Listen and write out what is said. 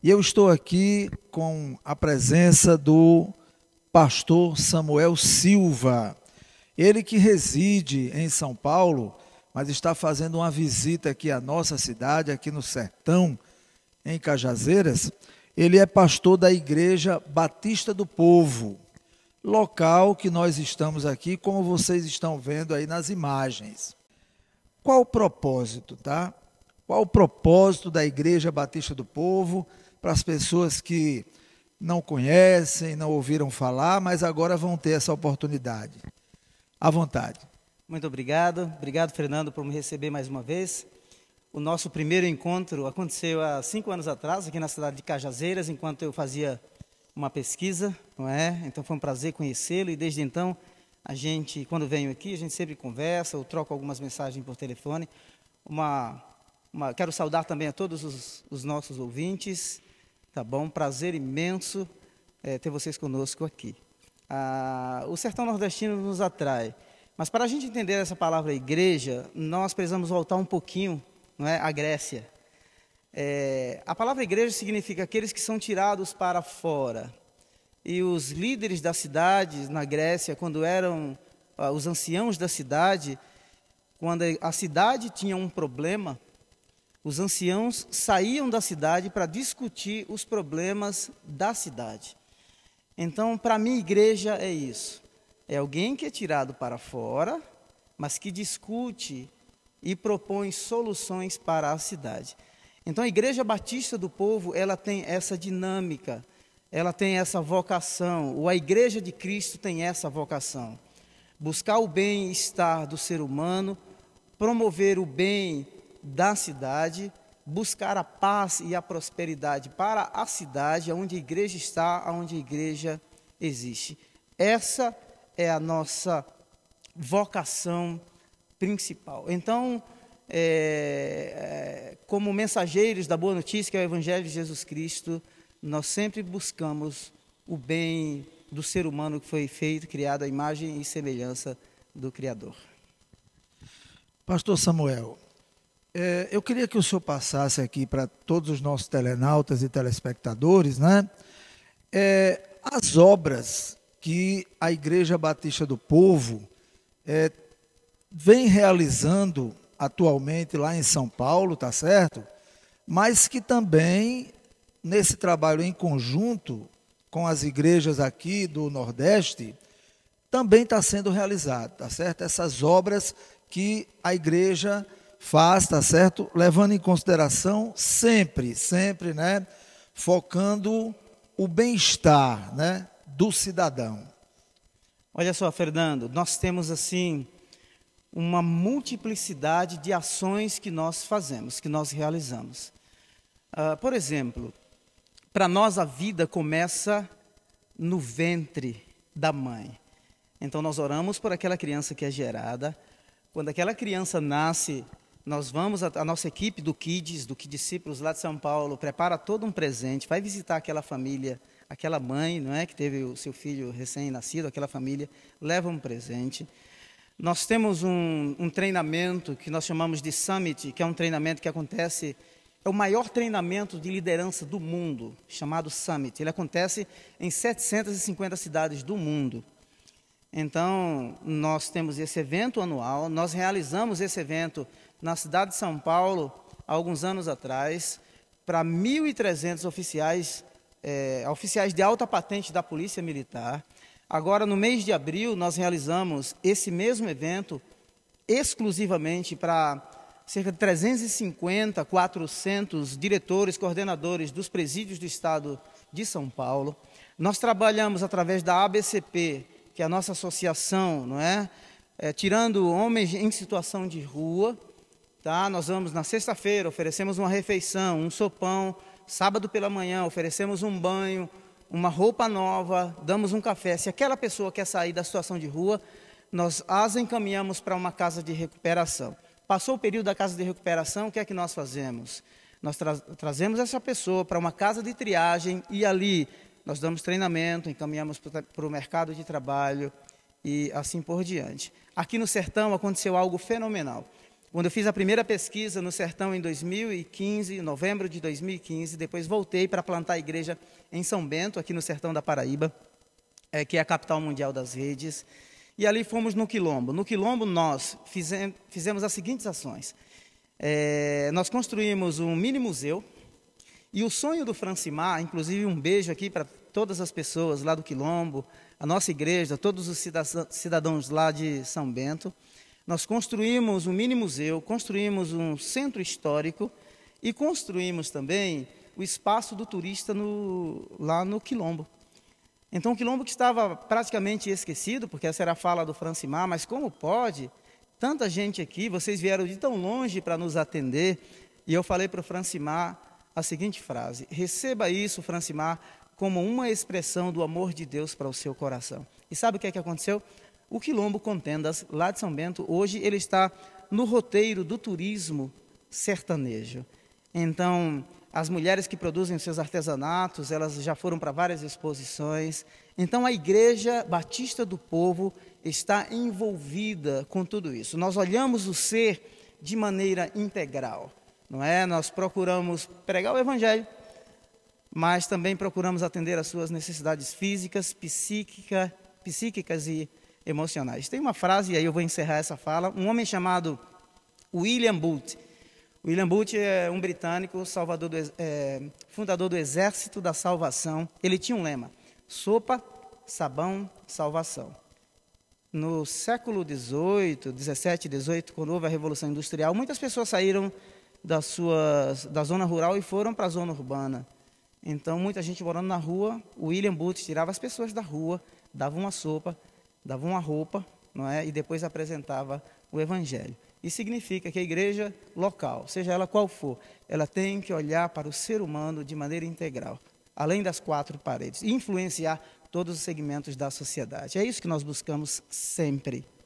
E eu estou aqui com a presença do pastor Samuel Silva. Ele que reside em São Paulo, mas está fazendo uma visita aqui à nossa cidade, aqui no sertão, em Cajazeiras. Ele é pastor da Igreja Batista do Povo, local que nós estamos aqui, como vocês estão vendo aí nas imagens. Qual o propósito, tá? Qual o propósito da Igreja Batista do Povo? para as pessoas que não conhecem, não ouviram falar, mas agora vão ter essa oportunidade. À vontade. Muito obrigado. Obrigado, Fernando, por me receber mais uma vez. O nosso primeiro encontro aconteceu há cinco anos atrás, aqui na cidade de Cajazeiras, enquanto eu fazia uma pesquisa, não é? Então foi um prazer conhecê-lo e desde então a gente, quando venho aqui, a gente sempre conversa ou troca algumas mensagens por telefone. Uma, uma quero saudar também a todos os, os nossos ouvintes Tá bom? Prazer imenso é, ter vocês conosco aqui. Ah, o sertão nordestino nos atrai, mas para a gente entender essa palavra igreja, nós precisamos voltar um pouquinho não é, à Grécia. É, a palavra igreja significa aqueles que são tirados para fora. E os líderes das cidades na Grécia, quando eram ah, os anciãos da cidade, quando a cidade tinha um problema, os anciãos saíam da cidade para discutir os problemas da cidade. Então, para mim, igreja é isso. É alguém que é tirado para fora, mas que discute e propõe soluções para a cidade. Então, a Igreja Batista do Povo, ela tem essa dinâmica, ela tem essa vocação, ou a Igreja de Cristo tem essa vocação. Buscar o bem-estar do ser humano, promover o bem da cidade, buscar a paz e a prosperidade para a cidade onde a igreja está, onde a igreja existe. Essa é a nossa vocação principal. Então, é, é, como mensageiros da boa notícia, que é o Evangelho de Jesus Cristo, nós sempre buscamos o bem do ser humano que foi feito, criado à imagem e semelhança do Criador. Pastor Samuel, é, eu queria que o senhor passasse aqui para todos os nossos telenautas e telespectadores, né? É, as obras que a Igreja Batista do Povo é, vem realizando atualmente lá em São Paulo, tá certo? Mas que também nesse trabalho em conjunto com as igrejas aqui do Nordeste também está sendo realizado, tá certo? Essas obras que a igreja faz, tá certo? Levando em consideração sempre, sempre, né? Focando o bem-estar, né? Do cidadão. Olha só, Fernando, nós temos assim uma multiplicidade de ações que nós fazemos, que nós realizamos. Uh, por exemplo, para nós a vida começa no ventre da mãe. Então nós oramos por aquela criança que é gerada. Quando aquela criança nasce, nós vamos, a, a nossa equipe do Kids, do Kids Discípulos lá de São Paulo, prepara todo um presente, vai visitar aquela família, aquela mãe, não é, que teve o seu filho recém-nascido, aquela família, leva um presente. Nós temos um, um treinamento que nós chamamos de Summit, que é um treinamento que acontece é o maior treinamento de liderança do mundo, chamado Summit. Ele acontece em 750 cidades do mundo. Então, nós temos esse evento anual, nós realizamos esse evento na cidade de São Paulo, há alguns anos atrás, para 1.300 oficiais, é, oficiais de alta patente da Polícia Militar. Agora, no mês de abril, nós realizamos esse mesmo evento exclusivamente para cerca de 350, 400 diretores, coordenadores dos presídios do Estado de São Paulo. Nós trabalhamos através da ABCP, que é a nossa associação, não é? é tirando homens em situação de rua, Tá? Nós vamos na sexta-feira, oferecemos uma refeição, um sopão, sábado pela manhã oferecemos um banho, uma roupa nova, damos um café. Se aquela pessoa quer sair da situação de rua, nós as encaminhamos para uma casa de recuperação. Passou o período da casa de recuperação, o que é que nós fazemos? Nós tra trazemos essa pessoa para uma casa de triagem e ali nós damos treinamento, encaminhamos para o mercado de trabalho e assim por diante. Aqui no Sertão aconteceu algo fenomenal. Quando eu fiz a primeira pesquisa no sertão em 2015, novembro de 2015, depois voltei para plantar a igreja em São Bento, aqui no sertão da Paraíba, é, que é a capital mundial das redes. E ali fomos no Quilombo. No Quilombo, nós fizemos, as seguintes ações. É, nós construímos um mini museu. E o sonho do Francimar, inclusive um beijo aqui para todas as pessoas lá do Quilombo, a nossa igreja, todos os cidadãos lá de São Bento. Nós construímos um mini museu, construímos um centro histórico e construímos também o espaço do turista no, lá no Quilombo. Então, o Quilombo que estava praticamente esquecido, porque essa era a fala do Francimar, mas como pode? Tanta gente aqui, vocês vieram de tão longe para nos atender. E eu falei para o Francimar a seguinte frase: receba isso, Francimar, como uma expressão do amor de Deus para o seu coração. E sabe o que é que aconteceu? O Quilombo Contendas, lá de São Bento, hoje ele está no roteiro do turismo sertanejo. Então, as mulheres que produzem seus artesanatos, elas já foram para várias exposições. Então, a Igreja Batista do Povo está envolvida com tudo isso. Nós olhamos o ser de maneira integral, não é? Nós procuramos pregar o Evangelho, mas também procuramos atender às suas necessidades físicas, psíquica, psíquicas e emocionais. Tem uma frase, e aí eu vou encerrar essa fala, um homem chamado William Booth. William Booth é um britânico, do, é, fundador do Exército da Salvação. Ele tinha um lema, sopa, sabão, salvação. No século XVIII, XVII, XVIII, quando houve a Revolução Industrial, muitas pessoas saíram da, sua, da zona rural e foram para a zona urbana. Então, muita gente morando na rua, William Booth tirava as pessoas da rua, dava uma sopa, dava uma roupa, não é? E depois apresentava o evangelho. Isso significa que a igreja local, seja ela qual for, ela tem que olhar para o ser humano de maneira integral, além das quatro paredes, e influenciar todos os segmentos da sociedade. É isso que nós buscamos sempre.